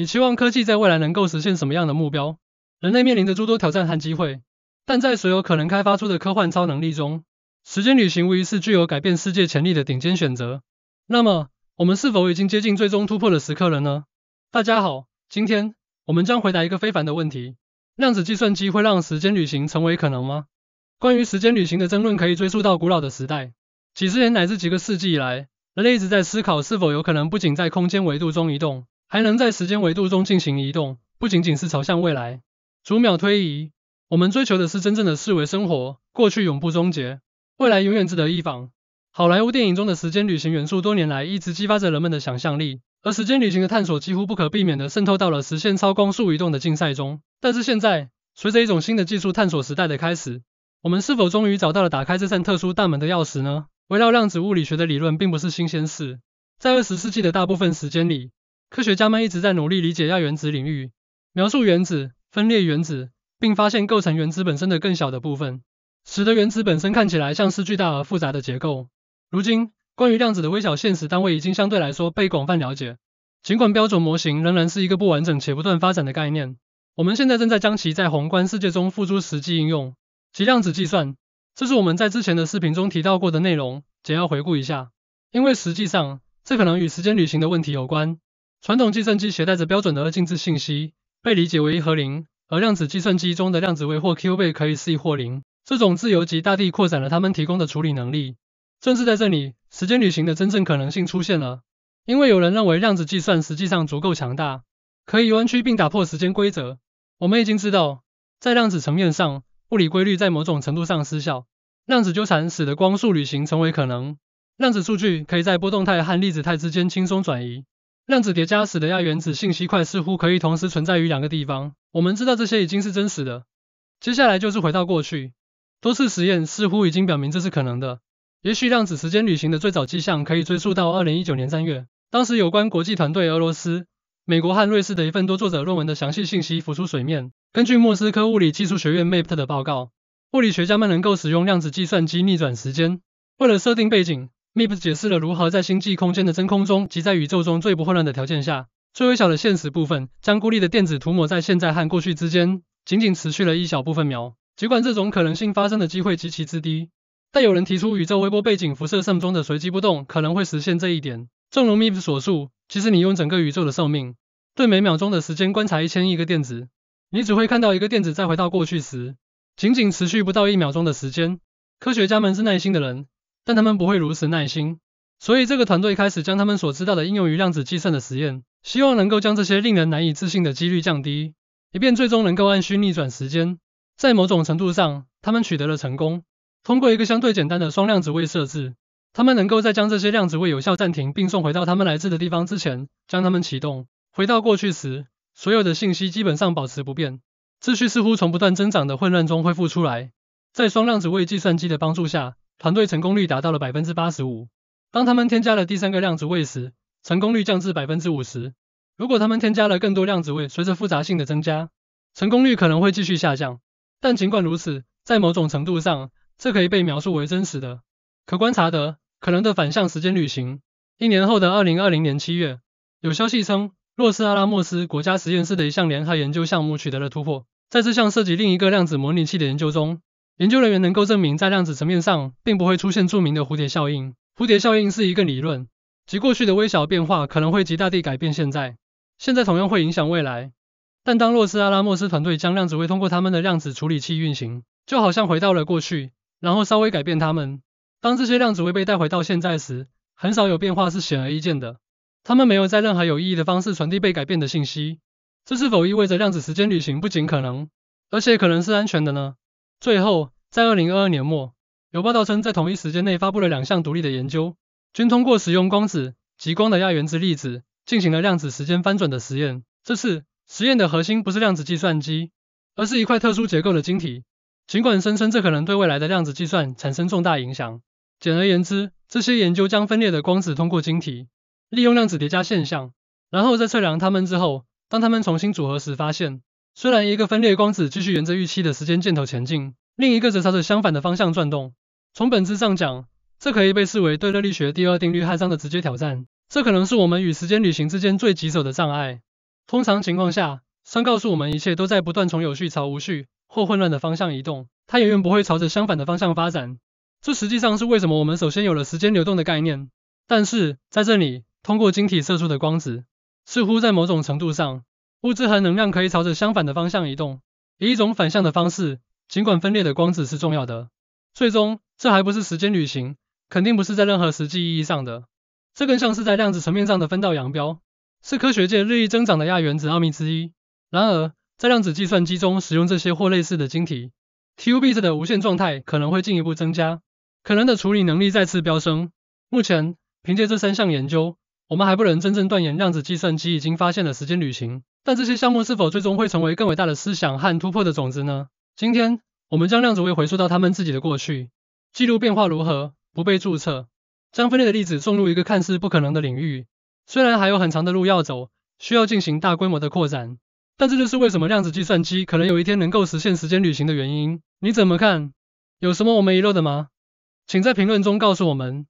你期望科技在未来能够实现什么样的目标？人类面临着诸多挑战和机会，但在所有可能开发出的科幻超能力中，时间旅行无疑是具有改变世界潜力的顶尖选择。那么，我们是否已经接近最终突破的时刻了呢？大家好，今天我们将回答一个非凡的问题：量子计算机会让时间旅行成为可能吗？关于时间旅行的争论可以追溯到古老的时代，几十年乃至几个世纪以来，人类一直在思考是否有可能不仅在空间维度中移动。还能在时间维度中进行移动，不仅仅是朝向未来，逐秒推移。我们追求的是真正的四维生活，过去永不终结，未来永远值得一访。好莱坞电影中的时间旅行元素多年来一直激发着人们的想象力，而时间旅行的探索几乎不可避免地渗透到了实现超光速移动的竞赛中。但是现在，随着一种新的技术探索时代的开始，我们是否终于找到了打开这扇特殊大门的钥匙呢？围绕量子物理学的理论并不是新鲜事，在二十世纪的大部分时间里。科学家们一直在努力理解亚原子领域，描述原子、分裂原子，并发现构成原子本身的更小的部分，使得原子本身看起来像是巨大而复杂的结构。如今，关于量子的微小现实单位已经相对来说被广泛了解，尽管标准模型仍然是一个不完整且不断发展的概念。我们现在正在将其在宏观世界中付诸实际应用，即量子计算。这是我们在之前的视频中提到过的内容，简要回顾一下。因为实际上，这可能与时间旅行的问题有关。传统计算机携带着标准的二进制信息，被理解为一和零，而量子计算机中的量子位或 q 位可以是或零。这种自由极大地扩展了他们提供的处理能力。正是在这里，时间旅行的真正可能性出现了，因为有人认为量子计算实际上足够强大，可以弯曲并打破时间规则。我们已经知道，在量子层面上，物理规律在某种程度上失效。量子纠缠使得光速旅行成为可能，量子数据可以在波动态和粒子态之间轻松转移。量子叠加使得亚原子信息块似乎可以同时存在于两个地方。我们知道这些已经是真实的。接下来就是回到过去。多次实验似乎已经表明这是可能的。也许量子时间旅行的最早迹象可以追溯到二零一九年三月，当时有关国际团队（俄罗斯、美国和瑞士）的一份多作者论文的详细信息浮出水面。根据莫斯科物理技术学院 （MPT） a 的报告，物理学家们能够使用量子计算机逆转时间。为了设定背景。MIPS 解释了如何在星际空间的真空中，即在宇宙中最不混乱的条件下，最微小的现实部分将孤立的电子涂抹在现在和过去之间，仅仅持续了一小部分秒。尽管这种可能性发生的机会极其之低，但有人提出宇宙微波背景辐射中的随机波动可能会实现这一点。正如 MIPS 所述，即使你用整个宇宙的寿命对每秒钟的时间观察一千亿个电子，你只会看到一个电子再回到过去时，仅仅持续不到一秒钟的时间。科学家们是耐心的人。但他们不会如此耐心，所以这个团队开始将他们所知道的应用于量子计算的实验，希望能够将这些令人难以置信的几率降低，以便最终能够按需逆转时间。在某种程度上，他们取得了成功。通过一个相对简单的双量子位设置，他们能够在将这些量子位有效暂停并送回到他们来自的地方之前，将它们启动。回到过去时，所有的信息基本上保持不变，秩序似乎从不断增长的混乱中恢复出来。在双量子位计算机的帮助下。团队成功率达到了百分之八十五。当他们添加了第三个量子位时，成功率降至百分之五十。如果他们添加了更多量子位，随着复杂性的增加，成功率可能会继续下降。但尽管如此，在某种程度上，这可以被描述为真实的、可观察的可能的反向时间旅行。一年后的二零二零年七月，有消息称，洛斯阿拉莫斯国家实验室的一项联合研究项目取得了突破。在这项涉及另一个量子模拟器的研究中。研究人员能够证明，在量子层面上，并不会出现著名的蝴蝶效应。蝴蝶效应是一个理论，即过去的微小变化可能会极大地改变现在，现在同样会影响未来。但当洛斯阿拉莫斯团队将量子位通过他们的量子处理器运行，就好像回到了过去，然后稍微改变它们。当这些量子位被带回到现在时，很少有变化是显而易见的。他们没有在任何有意义的方式传递被改变的信息。这是否意味着量子时间旅行不仅可能，而且可能是安全的呢？最后，在二零二二年末，有报道称在同一时间内发布了两项独立的研究，均通过使用光子、极光的亚原子粒子，进行了量子时间翻转的实验。这次实验的核心不是量子计算机，而是一块特殊结构的晶体。尽管声称这可能对未来的量子计算产生重大影响。简而言之，这些研究将分裂的光子通过晶体，利用量子叠加现象，然后在测量它们之后，当它们重新组合时，发现。虽然一个分裂光子继续沿着预期的时间箭头前进，另一个则朝着相反的方向转动。从本质上讲，这可以被视为对热力学第二定律害伤的直接挑战。这可能是我们与时间旅行之间最棘手的障碍。通常情况下，熵告诉我们一切都在不断从有序朝无序或混乱的方向移动，它永远不会朝着相反的方向发展。这实际上是为什么我们首先有了时间流动的概念。但是在这里，通过晶体射出的光子，似乎在某种程度上。物质和能量可以朝着相反的方向移动，以一种反向的方式。尽管分裂的光子是重要的，最终这还不是时间旅行，肯定不是在任何实际意义上的。这更像是在量子层面上的分道扬镳，是科学界日益增长的亚原子奥秘之一。然而，在量子计算机中使用这些或类似的晶体，TUBs 的无限状态可能会进一步增加，可能的处理能力再次飙升。目前，凭借这三项研究，我们还不能真正断言量子计算机已经发现了时间旅行。但这些项目是否最终会成为更伟大的思想和突破的种子呢？今天，我们将量子位回溯到他们自己的过去，记录变化如何不被注册，将分裂的粒子送入一个看似不可能的领域。虽然还有很长的路要走，需要进行大规模的扩展，但这就是为什么量子计算机可能有一天能够实现时间旅行的原因。你怎么看？有什么我们遗漏的吗？请在评论中告诉我们。